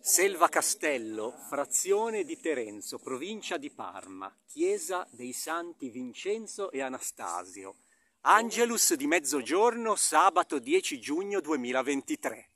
Selva Castello, frazione di Terenzo, provincia di Parma, chiesa dei santi Vincenzo e Anastasio. Angelus di mezzogiorno, sabato 10 giugno 2023.